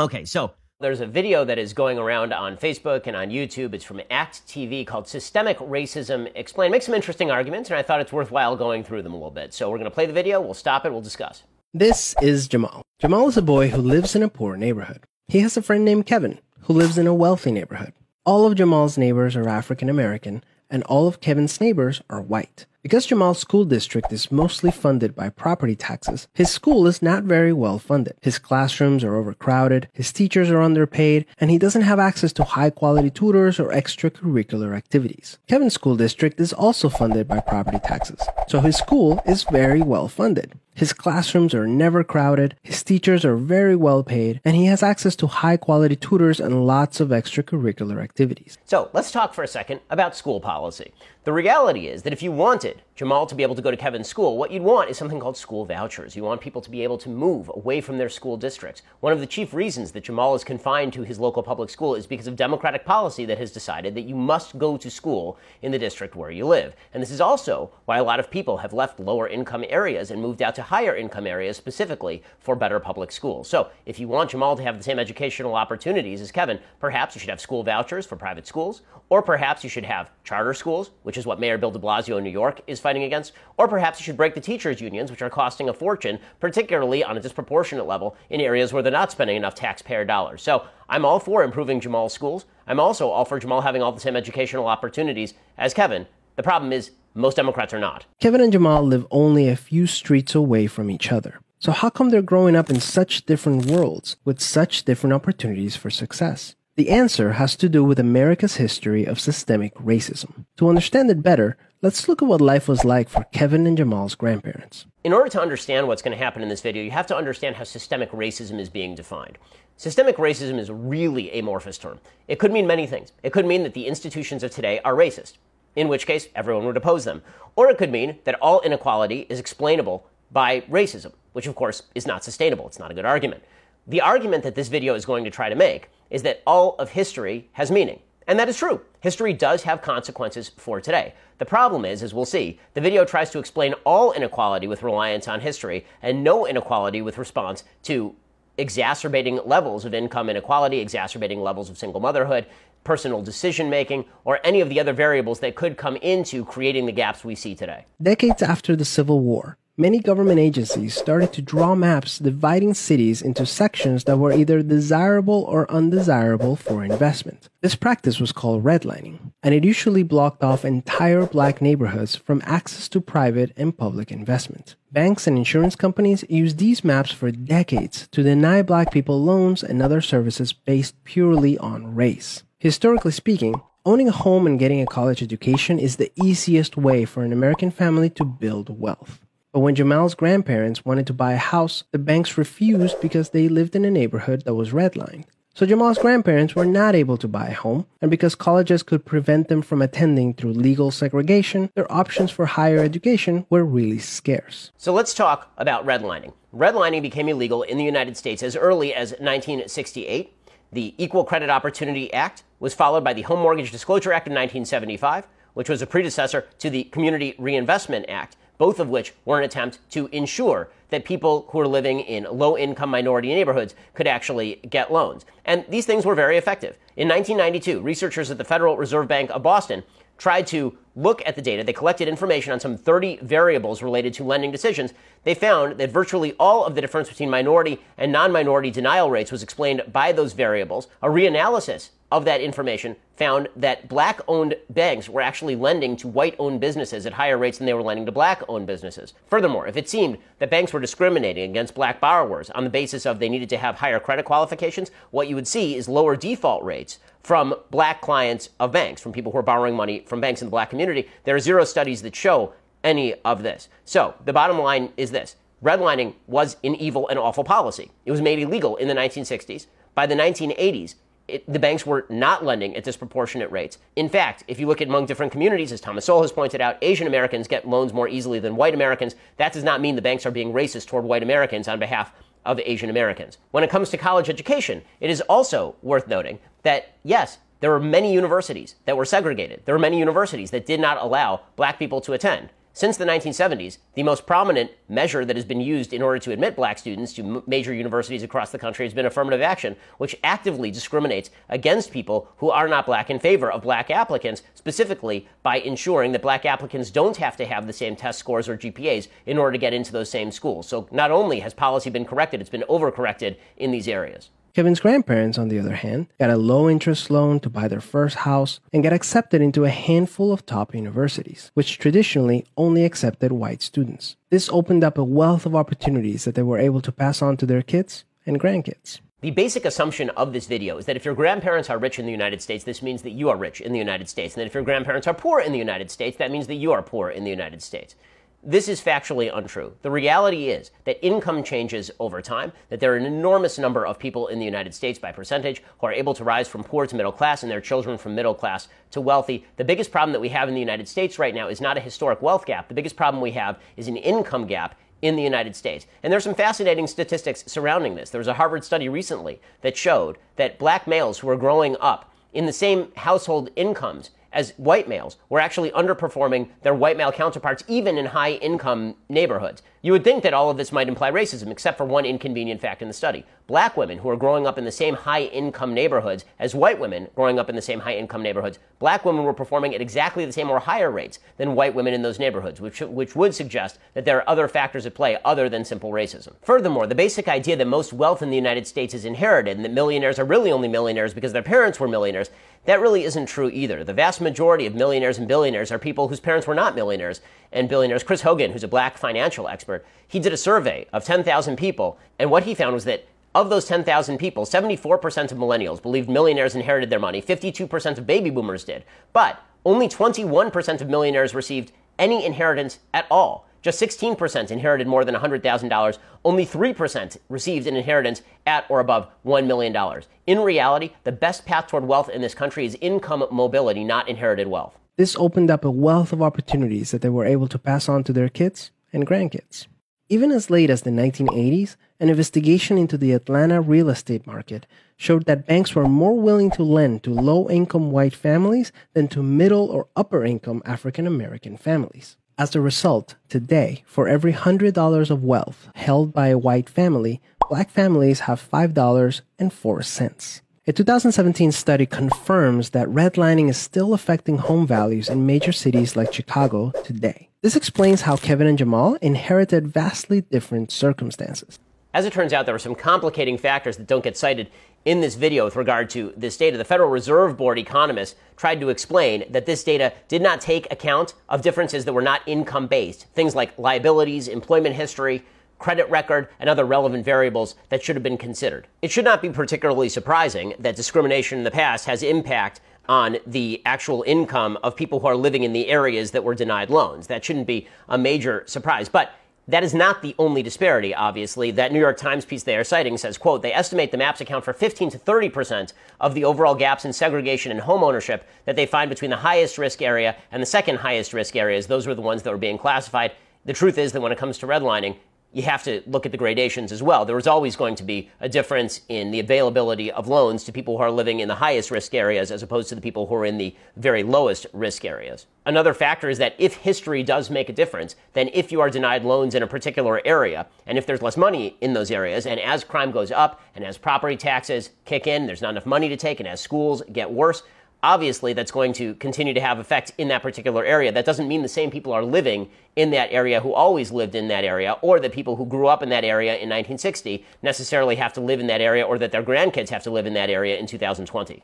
Okay, so there's a video that is going around on Facebook and on YouTube. It's from Act TV called Systemic Racism Explained. Makes some interesting arguments, and I thought it's worthwhile going through them a little bit. So we're going to play the video, we'll stop it, we'll discuss. This is Jamal. Jamal is a boy who lives in a poor neighborhood. He has a friend named Kevin who lives in a wealthy neighborhood. All of Jamal's neighbors are African American, and all of Kevin's neighbors are white. Because Jamal's school district is mostly funded by property taxes, his school is not very well funded. His classrooms are overcrowded, his teachers are underpaid, and he doesn't have access to high quality tutors or extracurricular activities. Kevin's school district is also funded by property taxes, so his school is very well funded. His classrooms are never crowded, his teachers are very well paid, and he has access to high quality tutors and lots of extracurricular activities. So let's talk for a second about school policy. The reality is that if you want it, acid Jamal to be able to go to Kevin's school, what you'd want is something called school vouchers. You want people to be able to move away from their school districts. One of the chief reasons that Jamal is confined to his local public school is because of Democratic policy that has decided that you must go to school in the district where you live. And this is also why a lot of people have left lower income areas and moved out to higher income areas specifically for better public schools. So if you want Jamal to have the same educational opportunities as Kevin, perhaps you should have school vouchers for private schools, or perhaps you should have charter schools, which is what Mayor Bill de Blasio in New York is fighting fighting against, or perhaps you should break the teachers' unions, which are costing a fortune, particularly on a disproportionate level in areas where they're not spending enough taxpayer dollars. So I'm all for improving Jamal's schools. I'm also all for Jamal having all the same educational opportunities as Kevin. The problem is, most Democrats are not. Kevin and Jamal live only a few streets away from each other. So how come they're growing up in such different worlds with such different opportunities for success? The answer has to do with America's history of systemic racism. To understand it better, Let's look at what life was like for Kevin and Jamal's grandparents. In order to understand what's going to happen in this video, you have to understand how systemic racism is being defined. Systemic racism is really amorphous term. It could mean many things. It could mean that the institutions of today are racist, in which case everyone would oppose them. Or it could mean that all inequality is explainable by racism, which of course is not sustainable. It's not a good argument. The argument that this video is going to try to make is that all of history has meaning. And that is true. History does have consequences for today. The problem is, as we'll see, the video tries to explain all inequality with reliance on history and no inequality with response to exacerbating levels of income inequality, exacerbating levels of single motherhood, personal decision making, or any of the other variables that could come into creating the gaps we see today. Decades after the Civil War, many government agencies started to draw maps dividing cities into sections that were either desirable or undesirable for investment. This practice was called redlining, and it usually blocked off entire black neighborhoods from access to private and public investment. Banks and insurance companies used these maps for decades to deny black people loans and other services based purely on race. Historically speaking, Owning a home and getting a college education is the easiest way for an American family to build wealth. But when Jamal's grandparents wanted to buy a house, the banks refused because they lived in a neighborhood that was redlined. So Jamal's grandparents were not able to buy a home, and because colleges could prevent them from attending through legal segregation, their options for higher education were really scarce. So let's talk about redlining. Redlining became illegal in the United States as early as 1968. The Equal Credit Opportunity Act was followed by the Home Mortgage Disclosure Act of 1975, which was a predecessor to the Community Reinvestment Act, both of which were an attempt to ensure that people who are living in low income minority neighborhoods could actually get loans. And these things were very effective. In 1992, researchers at the Federal Reserve Bank of Boston tried to look at the data. They collected information on some 30 variables related to lending decisions. They found that virtually all of the difference between minority and non minority denial rates was explained by those variables. A reanalysis of that information found that black owned banks were actually lending to white owned businesses at higher rates than they were lending to black owned businesses. Furthermore, if it seemed that banks were discriminating against black borrowers on the basis of they needed to have higher credit qualifications, what you would see is lower default rates from black clients of banks, from people who are borrowing money from banks in the black community. There are zero studies that show any of this. So the bottom line is this redlining was an evil and awful policy. It was made illegal in the 1960s. By the 1980s, it, the banks were not lending at disproportionate rates. In fact, if you look at among different communities, as Thomas Sowell has pointed out, Asian Americans get loans more easily than white Americans. That does not mean the banks are being racist toward white Americans on behalf of Asian Americans. When it comes to college education, it is also worth noting that, yes, there were many universities that were segregated. There were many universities that did not allow black people to attend. Since the 1970s, the most prominent measure that has been used in order to admit black students to major universities across the country has been affirmative action, which actively discriminates against people who are not black in favor of black applicants, specifically by ensuring that black applicants don't have to have the same test scores or GPAs in order to get into those same schools. So not only has policy been corrected, it's been overcorrected in these areas. Kevin's grandparents, on the other hand, got a low interest loan to buy their first house and got accepted into a handful of top universities, which traditionally only accepted white students. This opened up a wealth of opportunities that they were able to pass on to their kids and grandkids. The basic assumption of this video is that if your grandparents are rich in the United States, this means that you are rich in the United States. And that if your grandparents are poor in the United States, that means that you are poor in the United States. This is factually untrue. The reality is that income changes over time, that there are an enormous number of people in the United States by percentage who are able to rise from poor to middle class and their children from middle class to wealthy. The biggest problem that we have in the United States right now is not a historic wealth gap. The biggest problem we have is an income gap in the United States. And there's some fascinating statistics surrounding this. There was a Harvard study recently that showed that black males who were growing up in the same household incomes as white males were actually underperforming their white male counterparts, even in high income neighborhoods. You would think that all of this might imply racism, except for one inconvenient fact in the study. Black women who are growing up in the same high income neighborhoods as white women growing up in the same high income neighborhoods, black women were performing at exactly the same or higher rates than white women in those neighborhoods, which, which would suggest that there are other factors at play other than simple racism. Furthermore, the basic idea that most wealth in the United States is inherited and that millionaires are really only millionaires because their parents were millionaires, that really isn't true either. The vast majority of millionaires and billionaires are people whose parents were not millionaires and billionaires. Chris Hogan, who's a black financial expert, he did a survey of 10,000 people, and what he found was that of those 10,000 people, 74% of millennials believed millionaires inherited their money, 52% of baby boomers did, but only 21% of millionaires received any inheritance at all. Just 16% inherited more than $100,000. Only 3% received an inheritance at or above $1 million. In reality, the best path toward wealth in this country is income mobility, not inherited wealth. This opened up a wealth of opportunities that they were able to pass on to their kids and grandkids. Even as late as the 1980s, an investigation into the Atlanta real estate market showed that banks were more willing to lend to low income white families than to middle or upper income African American families. As a result, today, for every $100 of wealth held by a white family, black families have $5.04. A 2017 study confirms that redlining is still affecting home values in major cities like Chicago today. This explains how Kevin and Jamal inherited vastly different circumstances. As it turns out, there were some complicating factors that don't get cited in this video with regard to this data. The Federal Reserve Board economists tried to explain that this data did not take account of differences that were not income based, things like liabilities, employment history, credit record, and other relevant variables that should have been considered. It should not be particularly surprising that discrimination in the past has impact on the actual income of people who are living in the areas that were denied loans. That shouldn't be a major surprise. But that is not the only disparity, obviously. That New York Times piece they are citing says, quote, they estimate the maps account for 15 to 30 percent of the overall gaps in segregation and homeownership that they find between the highest risk area and the second highest risk areas. Those were the ones that were being classified. The truth is that when it comes to redlining, you have to look at the gradations as well. There is always going to be a difference in the availability of loans to people who are living in the highest risk areas as opposed to the people who are in the very lowest risk areas. Another factor is that if history does make a difference, then if you are denied loans in a particular area, and if there's less money in those areas, and as crime goes up, and as property taxes kick in, there's not enough money to take, and as schools get worse, obviously that's going to continue to have effect in that particular area. That doesn't mean the same people are living in that area who always lived in that area, or that people who grew up in that area in 1960 necessarily have to live in that area, or that their grandkids have to live in that area in 2020.